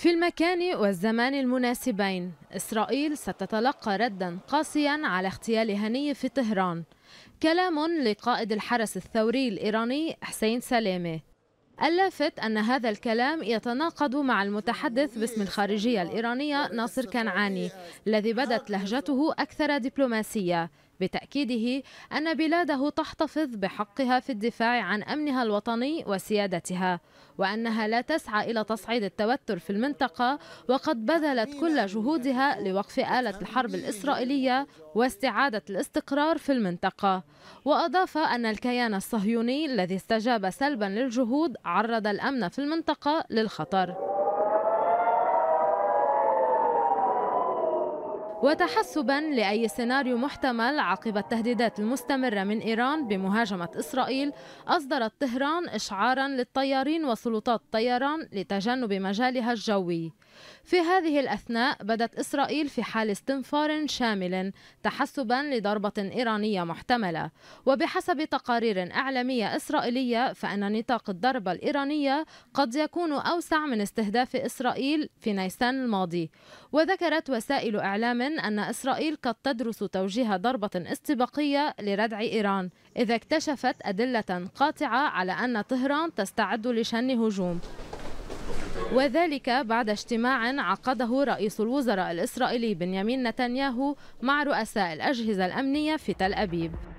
في المكان والزمان المناسبين إسرائيل ستتلقى ردا قاسيا على اغتيال هني في طهران كلام لقائد الحرس الثوري الإيراني حسين سلامة اللافت أن هذا الكلام يتناقض مع المتحدث باسم الخارجية الإيرانية ناصر كنعاني الذي بدت لهجته أكثر دبلوماسية بتأكيده أن بلاده تحتفظ بحقها في الدفاع عن أمنها الوطني وسيادتها وأنها لا تسعى إلى تصعيد التوتر في المنطقة وقد بذلت كل جهودها لوقف آلة الحرب الإسرائيلية واستعادة الاستقرار في المنطقة وأضاف أن الكيان الصهيوني الذي استجاب سلبا للجهود عرض الأمن في المنطقة للخطر وتحسبا لأي سيناريو محتمل عقب التهديدات المستمرة من إيران بمهاجمة إسرائيل أصدرت طهران إشعارا للطيارين وسلطات الطيران لتجنب مجالها الجوي في هذه الأثناء بدت إسرائيل في حال استنفار شامل تحسبا لضربة إيرانية محتملة وبحسب تقارير إعلامية إسرائيلية فإن نطاق الضربة الإيرانية قد يكون أوسع من استهداف إسرائيل في نيسان الماضي وذكرت وسائل إعلام أن إسرائيل قد تدرس توجيه ضربة استباقية لردع إيران إذا اكتشفت أدلة قاطعة على أن طهران تستعد لشن هجوم وذلك بعد اجتماع عقده رئيس الوزراء الإسرائيلي بنيامين نتنياهو مع رؤساء الأجهزة الأمنية في تل أبيب